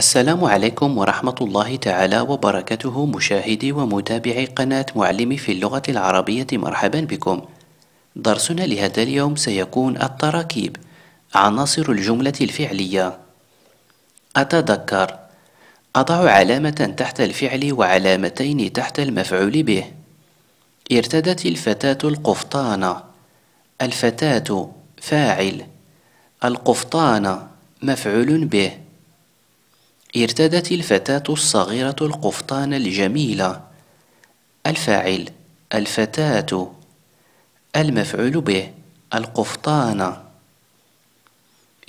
السلام عليكم ورحمة الله تعالى وبركاته مشاهدي ومتابعي قناة معلمي في اللغة العربية مرحبا بكم درسنا لهذا اليوم سيكون التراكيب عناصر الجملة الفعلية أتذكر أضع علامة تحت الفعل وعلامتين تحت المفعول به ارتدت الفتاة القفطانة الفتاة فاعل القفطانة مفعول به ارتدت الفتاة الصغيرة القفطان الجميلة الفاعل الفتاة المفعول به القفطان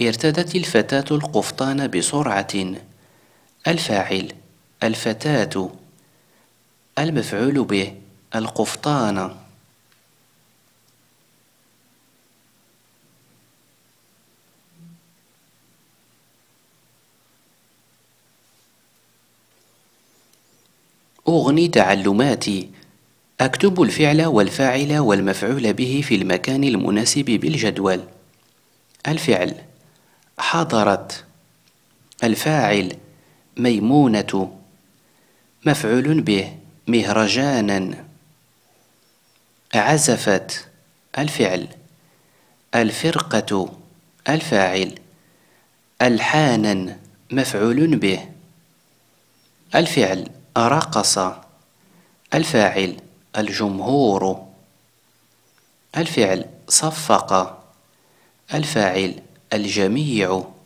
ارتدت الفتاة القفطان بسرعة الفاعل الفتاة المفعول به القفطان أغني تعلماتي أكتب الفعل والفاعل والمفعول به في المكان المناسب بالجدول الفعل حضرت الفاعل ميمونة مفعول به مهرجانا عزفت الفعل الفرقة الفاعل ألحانا مفعول به الفعل رقص الفاعل الجمهور الفعل صفق الفاعل الجميع